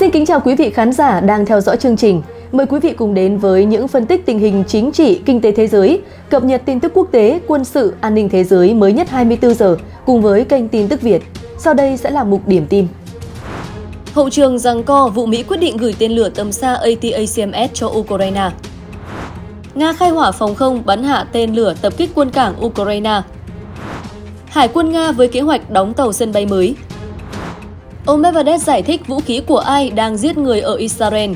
Xin kính chào quý vị khán giả đang theo dõi chương trình. Mời quý vị cùng đến với những phân tích tình hình chính trị, kinh tế thế giới, cập nhật tin tức quốc tế, quân sự, an ninh thế giới mới nhất 24 giờ cùng với kênh tin tức Việt. Sau đây sẽ là mục điểm tin. Hậu trường rằng co vụ Mỹ quyết định gửi tên lửa tầm xa ATACMS cho Ukraine. Nga khai hỏa phòng không bắn hạ tên lửa tập kích quân cảng Ukraine. Hải quân Nga với kế hoạch đóng tàu sân bay mới, Ông Medvedev giải thích vũ khí của ai đang giết người ở Israel.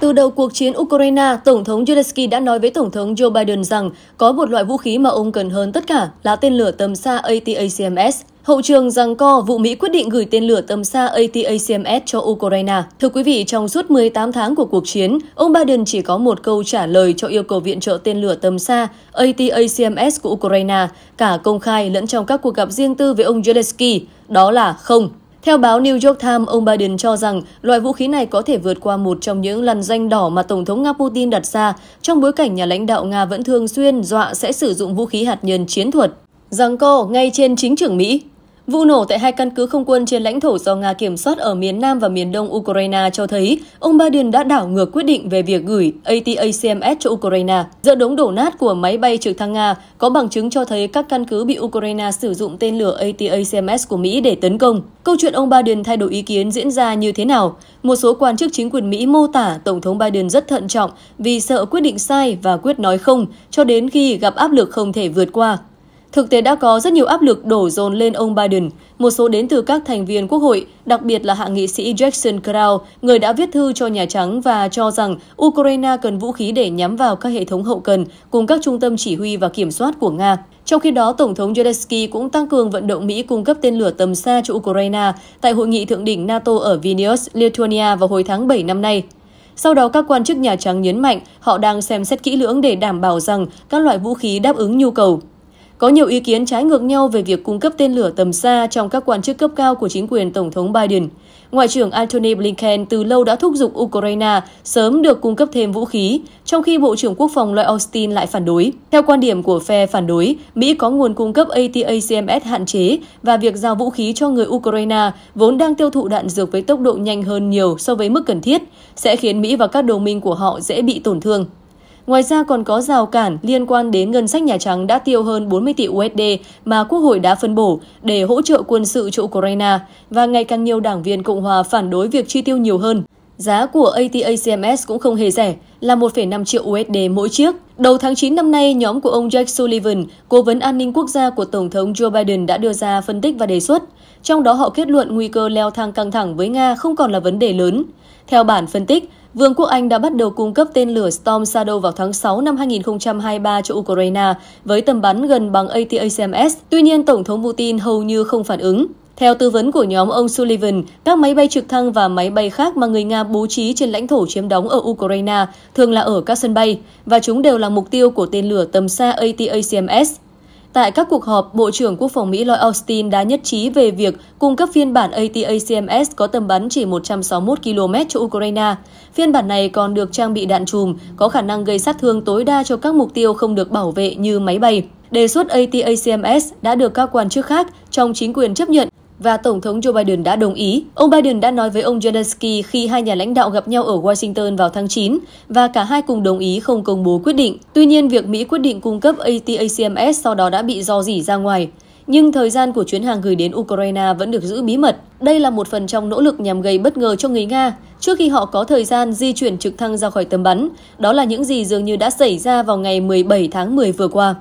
Từ đầu cuộc chiến Ukraine, Tổng thống Zelensky đã nói với Tổng thống Joe Biden rằng có một loại vũ khí mà ông cần hơn tất cả là tên lửa tầm xa ATACMS. Hậu trường rằng co vụ Mỹ quyết định gửi tên lửa tầm xa ATACMS cho Ukraine. Thưa quý vị, trong suốt 18 tháng của cuộc chiến, ông Biden chỉ có một câu trả lời cho yêu cầu viện trợ tên lửa tầm xa ATACMS của Ukraine, cả công khai lẫn trong các cuộc gặp riêng tư với ông Zelensky, đó là không. Theo báo New York Times, ông Biden cho rằng loại vũ khí này có thể vượt qua một trong những lần danh đỏ mà Tổng thống Nga Putin đặt ra trong bối cảnh nhà lãnh đạo Nga vẫn thường xuyên dọa sẽ sử dụng vũ khí hạt nhân chiến thuật. Rằng co ngay trên chính trường Mỹ, Vụ nổ tại hai căn cứ không quân trên lãnh thổ do Nga kiểm soát ở miền Nam và miền Đông Ukraine cho thấy ông Biden đã đảo ngược quyết định về việc gửi ATACMS cho Ukraine. Giữa đống đổ nát của máy bay trực thăng Nga, có bằng chứng cho thấy các căn cứ bị Ukraine sử dụng tên lửa ATACMS của Mỹ để tấn công. Câu chuyện ông Biden thay đổi ý kiến diễn ra như thế nào? Một số quan chức chính quyền Mỹ mô tả Tổng thống Biden rất thận trọng vì sợ quyết định sai và quyết nói không cho đến khi gặp áp lực không thể vượt qua. Thực tế đã có rất nhiều áp lực đổ dồn lên ông Biden, một số đến từ các thành viên quốc hội, đặc biệt là hạ nghị sĩ Jackson Crow, người đã viết thư cho Nhà Trắng và cho rằng Ukraine cần vũ khí để nhắm vào các hệ thống hậu cần cùng các trung tâm chỉ huy và kiểm soát của Nga. Trong khi đó, Tổng thống Zelensky cũng tăng cường vận động Mỹ cung cấp tên lửa tầm xa cho Ukraine tại hội nghị thượng đỉnh NATO ở Vilnius, Lithuania vào hồi tháng 7 năm nay. Sau đó, các quan chức Nhà Trắng nhấn mạnh họ đang xem xét kỹ lưỡng để đảm bảo rằng các loại vũ khí đáp ứng nhu cầu. Có nhiều ý kiến trái ngược nhau về việc cung cấp tên lửa tầm xa trong các quan chức cấp cao của chính quyền Tổng thống Biden. Ngoại trưởng Antony Blinken từ lâu đã thúc giục Ukraine sớm được cung cấp thêm vũ khí, trong khi Bộ trưởng Quốc phòng Lloyd Austin lại phản đối. Theo quan điểm của phe phản đối, Mỹ có nguồn cung cấp ATACMS hạn chế và việc giao vũ khí cho người Ukraine vốn đang tiêu thụ đạn dược với tốc độ nhanh hơn nhiều so với mức cần thiết, sẽ khiến Mỹ và các đồng minh của họ dễ bị tổn thương. Ngoài ra còn có rào cản liên quan đến ngân sách Nhà Trắng đã tiêu hơn 40 tỷ USD mà Quốc hội đã phân bổ để hỗ trợ quân sự cho Ukraine và ngày càng nhiều đảng viên Cộng hòa phản đối việc chi tiêu nhiều hơn. Giá của ATA CMS cũng không hề rẻ, là 1,5 triệu USD mỗi chiếc. Đầu tháng 9 năm nay, nhóm của ông Jack Sullivan, cố vấn an ninh quốc gia của Tổng thống Joe Biden đã đưa ra phân tích và đề xuất. Trong đó họ kết luận nguy cơ leo thang căng thẳng với Nga không còn là vấn đề lớn. Theo bản phân tích, Vương quốc Anh đã bắt đầu cung cấp tên lửa Storm Shadow vào tháng 6 năm 2023 cho Ukraine với tầm bắn gần bằng ATACMS. Tuy nhiên, Tổng thống Putin hầu như không phản ứng. Theo tư vấn của nhóm ông Sullivan, các máy bay trực thăng và máy bay khác mà người Nga bố trí trên lãnh thổ chiếm đóng ở Ukraine thường là ở các sân bay, và chúng đều là mục tiêu của tên lửa tầm xa ATACMS. Tại các cuộc họp, Bộ trưởng Quốc phòng Mỹ Lloyd Austin đã nhất trí về việc cung cấp phiên bản ATACMS có tầm bắn chỉ 161 km cho Ukraine. Phiên bản này còn được trang bị đạn chùm, có khả năng gây sát thương tối đa cho các mục tiêu không được bảo vệ như máy bay. Đề xuất ATACMS đã được các quan chức khác trong chính quyền chấp nhận và Tổng thống Joe Biden đã đồng ý. Ông Biden đã nói với ông Zelensky khi hai nhà lãnh đạo gặp nhau ở Washington vào tháng 9 và cả hai cùng đồng ý không công bố quyết định. Tuy nhiên, việc Mỹ quyết định cung cấp ATACMS sau đó đã bị do dỉ ra ngoài. Nhưng thời gian của chuyến hàng gửi đến Ukraine vẫn được giữ bí mật. Đây là một phần trong nỗ lực nhằm gây bất ngờ cho người Nga trước khi họ có thời gian di chuyển trực thăng ra khỏi tầm bắn. Đó là những gì dường như đã xảy ra vào ngày 17 tháng 10 vừa qua.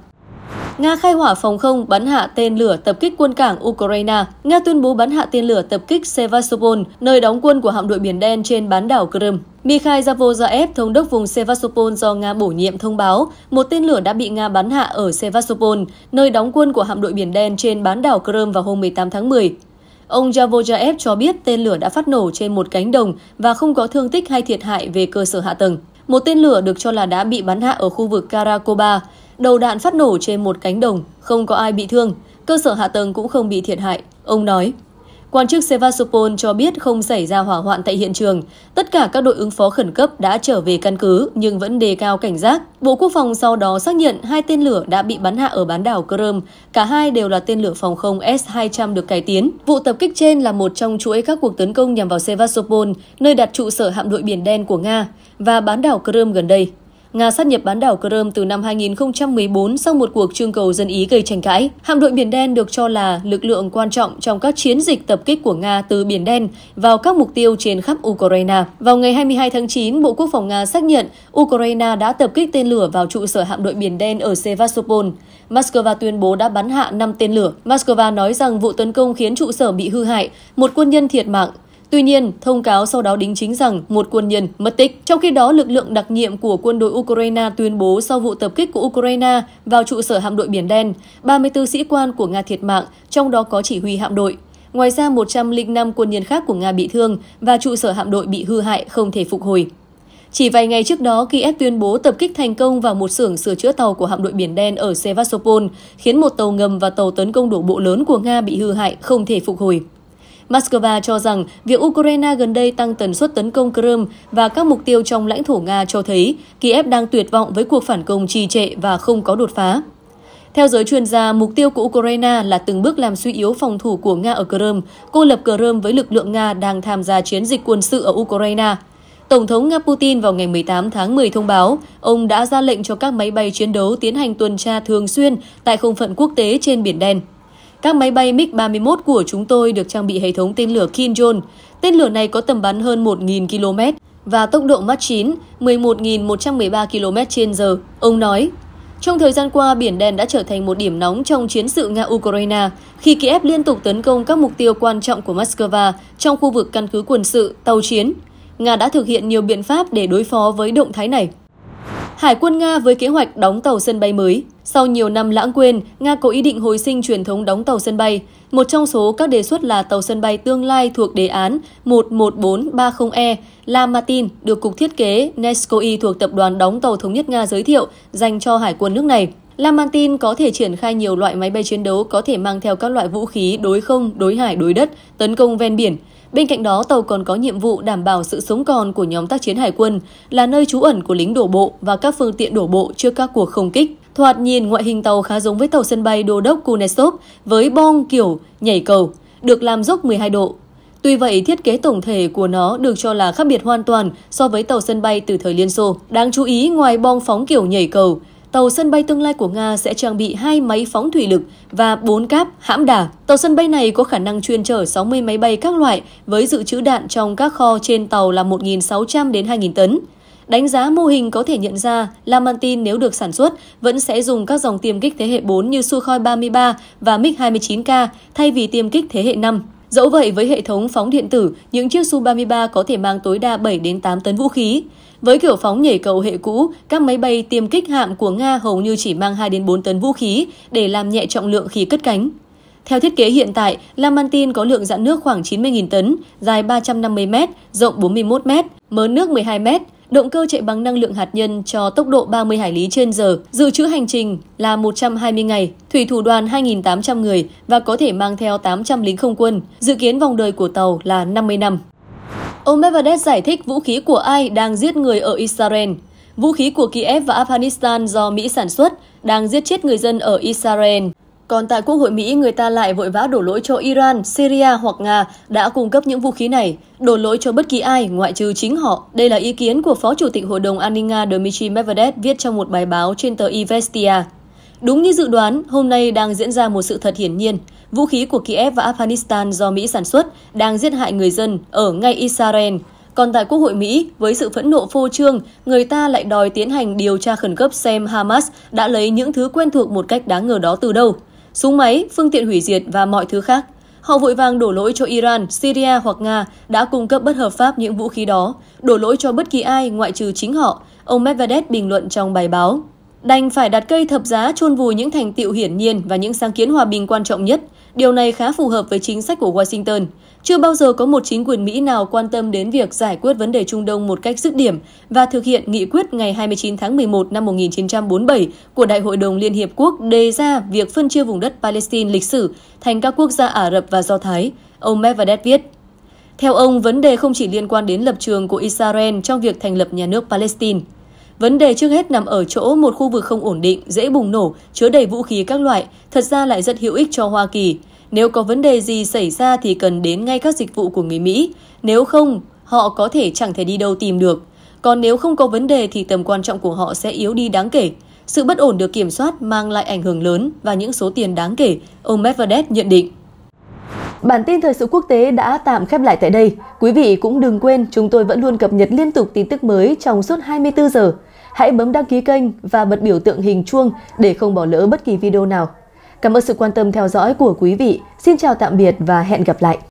Nga khai hỏa phòng không bắn hạ tên lửa tập kích quân cảng Ukraine. Nga tuyên bố bắn hạ tên lửa tập kích Sevastopol, nơi đóng quân của hạm đội Biển Đen trên bán đảo Crimea. Mikhail Zavozaev, thống đốc vùng Sevastopol do Nga bổ nhiệm thông báo một tên lửa đã bị Nga bắn hạ ở Sevastopol, nơi đóng quân của hạm đội Biển Đen trên bán đảo Crimea vào hôm 18 tháng 10. Ông Zavozaev cho biết tên lửa đã phát nổ trên một cánh đồng và không có thương tích hay thiệt hại về cơ sở hạ tầng. Một tên lửa được cho là đã bị bắn hạ ở khu vực Karakoba, Đầu đạn phát nổ trên một cánh đồng, không có ai bị thương, cơ sở hạ tầng cũng không bị thiệt hại, ông nói. Quan chức Sevastopol cho biết không xảy ra hỏa hoạn tại hiện trường. Tất cả các đội ứng phó khẩn cấp đã trở về căn cứ nhưng vẫn đề cao cảnh giác. Bộ Quốc phòng sau đó xác nhận hai tên lửa đã bị bắn hạ ở bán đảo Crimea. Cả hai đều là tên lửa phòng không S-200 được cải tiến. Vụ tập kích trên là một trong chuỗi các cuộc tấn công nhằm vào Sevastopol, nơi đặt trụ sở hạm đội Biển Đen của Nga và bán đảo Crimea gần đây. Nga sát nhập bán đảo Crimea từ năm 2014 sau một cuộc trưng cầu dân Ý gây tranh cãi. Hạm đội Biển Đen được cho là lực lượng quan trọng trong các chiến dịch tập kích của Nga từ Biển Đen vào các mục tiêu trên khắp Ukraine. Vào ngày 22 tháng 9, Bộ Quốc phòng Nga xác nhận Ukraine đã tập kích tên lửa vào trụ sở hạm đội Biển Đen ở Sevastopol. Moscow tuyên bố đã bắn hạ 5 tên lửa. Moscow nói rằng vụ tấn công khiến trụ sở bị hư hại, một quân nhân thiệt mạng Tuy nhiên, thông cáo sau đó đính chính rằng một quân nhân mất tích. Trong khi đó, lực lượng đặc nhiệm của quân đội Ukraine tuyên bố sau vụ tập kích của Ukraine vào trụ sở hạm đội Biển Đen, 34 sĩ quan của Nga thiệt mạng, trong đó có chỉ huy hạm đội. Ngoài ra, 105 quân nhân khác của Nga bị thương và trụ sở hạm đội bị hư hại không thể phục hồi. Chỉ vài ngày trước đó, Kiev tuyên bố tập kích thành công vào một xưởng sửa chữa tàu của hạm đội Biển Đen ở Sevastopol, khiến một tàu ngầm và tàu tấn công đổ bộ lớn của Nga bị hư hại, không thể phục hồi. Moscow cho rằng việc Ukraine gần đây tăng tần suất tấn công Crimea và các mục tiêu trong lãnh thổ Nga cho thấy Kiev đang tuyệt vọng với cuộc phản công trì trệ và không có đột phá. Theo giới chuyên gia, mục tiêu của Ukraine là từng bước làm suy yếu phòng thủ của Nga ở Crimea, cô lập Crimea với lực lượng Nga đang tham gia chiến dịch quân sự ở Ukraine. Tổng thống Nga Putin vào ngày 18 tháng 10 thông báo, ông đã ra lệnh cho các máy bay chiến đấu tiến hành tuần tra thường xuyên tại không phận quốc tế trên Biển Đen. Các máy bay MiG-31 của chúng tôi được trang bị hệ thống tên lửa Kinjon. Tên lửa này có tầm bắn hơn 1.000 km và tốc độ Mach 9 11.113 km h ông nói. Trong thời gian qua, Biển Đen đã trở thành một điểm nóng trong chiến sự Nga-Ukraine khi Kiev liên tục tấn công các mục tiêu quan trọng của Moscow trong khu vực căn cứ quân sự, tàu chiến. Nga đã thực hiện nhiều biện pháp để đối phó với động thái này. Hải quân Nga với kế hoạch đóng tàu sân bay mới. Sau nhiều năm lãng quên, Nga có ý định hồi sinh truyền thống đóng tàu sân bay. Một trong số các đề xuất là tàu sân bay tương lai thuộc đề án 11430E La Martin được Cục Thiết kế Neskoi thuộc Tập đoàn Đóng Tàu Thống nhất Nga giới thiệu dành cho Hải quân nước này. La Martin có thể triển khai nhiều loại máy bay chiến đấu có thể mang theo các loại vũ khí đối không, đối hải, đối đất, tấn công ven biển. Bên cạnh đó, tàu còn có nhiệm vụ đảm bảo sự sống còn của nhóm tác chiến hải quân, là nơi trú ẩn của lính đổ bộ và các phương tiện đổ bộ trước các cuộc không kích. Thoạt nhìn ngoại hình tàu khá giống với tàu sân bay đô đốc Kunestov với bong kiểu nhảy cầu, được làm dốc 12 độ. Tuy vậy, thiết kế tổng thể của nó được cho là khác biệt hoàn toàn so với tàu sân bay từ thời Liên Xô. Đáng chú ý, ngoài bong phóng kiểu nhảy cầu, tàu sân bay tương lai của Nga sẽ trang bị hai máy phóng thủy lực và 4 cáp hãm đà. Tàu sân bay này có khả năng chuyên chở 60 máy bay các loại với dự trữ đạn trong các kho trên tàu là 1.600 đến 2.000 tấn. Đánh giá mô hình có thể nhận ra, Lamantin nếu được sản xuất vẫn sẽ dùng các dòng tiêm kích thế hệ 4 như Sukhoi 33 và MiG-29K thay vì tiêm kích thế hệ 5. Dẫu vậy với hệ thống phóng điện tử, những chiếc Su-33 có thể mang tối đa 7 đến 8 tấn vũ khí. Với kiểu phóng nhảy cầu hệ cũ, các máy bay tiêm kích hạm của Nga hầu như chỉ mang 2 đến 4 tấn vũ khí để làm nhẹ trọng lượng khi cất cánh. Theo thiết kế hiện tại, Lamantin có lượng dạn nước khoảng 90.000 tấn, dài 350 m, rộng 41 m, mớ nước 12 m, động cơ chạy bằng năng lượng hạt nhân cho tốc độ 30 hải lý trên giờ, dự trữ hành trình là 120 ngày, thủy thủ đoàn 2.800 người và có thể mang theo 800 lính không quân. Dự kiến vòng đời của tàu là 50 năm. Ông Medvedev giải thích vũ khí của ai đang giết người ở Israel. Vũ khí của Kiev và Afghanistan do Mỹ sản xuất đang giết chết người dân ở Israel. Còn tại Quốc hội Mỹ, người ta lại vội vã đổ lỗi cho Iran, Syria hoặc Nga đã cung cấp những vũ khí này, đổ lỗi cho bất kỳ ai ngoại trừ chính họ. Đây là ý kiến của Phó Chủ tịch Hội đồng An ninh Nga Dmitry Medvedev viết trong một bài báo trên tờ Ivestia. Đúng như dự đoán, hôm nay đang diễn ra một sự thật hiển nhiên. Vũ khí của Kiev và Afghanistan do Mỹ sản xuất đang giết hại người dân ở ngay Israel. Còn tại Quốc hội Mỹ, với sự phẫn nộ phô trương, người ta lại đòi tiến hành điều tra khẩn cấp xem Hamas đã lấy những thứ quen thuộc một cách đáng ngờ đó từ đâu. Súng máy, phương tiện hủy diệt và mọi thứ khác. Họ vội vàng đổ lỗi cho Iran, Syria hoặc Nga đã cung cấp bất hợp pháp những vũ khí đó, đổ lỗi cho bất kỳ ai ngoại trừ chính họ, ông Medvedev bình luận trong bài báo. Đành phải đặt cây thập giá chôn vùi những thành tiệu hiển nhiên và những sáng kiến hòa bình quan trọng nhất. Điều này khá phù hợp với chính sách của Washington. Chưa bao giờ có một chính quyền Mỹ nào quan tâm đến việc giải quyết vấn đề Trung Đông một cách dứt điểm và thực hiện nghị quyết ngày 29 tháng 11 năm 1947 của Đại hội đồng Liên Hiệp Quốc đề ra việc phân chia vùng đất Palestine lịch sử thành các quốc gia Ả Rập và Do Thái. Ông Medvedev viết, theo ông, vấn đề không chỉ liên quan đến lập trường của Israel trong việc thành lập nhà nước Palestine – Vấn đề trước hết nằm ở chỗ một khu vực không ổn định, dễ bùng nổ, chứa đầy vũ khí các loại, thật ra lại rất hữu ích cho Hoa Kỳ. Nếu có vấn đề gì xảy ra thì cần đến ngay các dịch vụ của người Mỹ, nếu không, họ có thể chẳng thể đi đâu tìm được. Còn nếu không có vấn đề thì tầm quan trọng của họ sẽ yếu đi đáng kể. Sự bất ổn được kiểm soát mang lại ảnh hưởng lớn và những số tiền đáng kể, ông Medvedev nhận định. Bản tin thời sự quốc tế đã tạm khép lại tại đây. Quý vị cũng đừng quên chúng tôi vẫn luôn cập nhật liên tục tin tức mới trong suốt 24 giờ. Hãy bấm đăng ký kênh và bật biểu tượng hình chuông để không bỏ lỡ bất kỳ video nào. Cảm ơn sự quan tâm theo dõi của quý vị. Xin chào tạm biệt và hẹn gặp lại.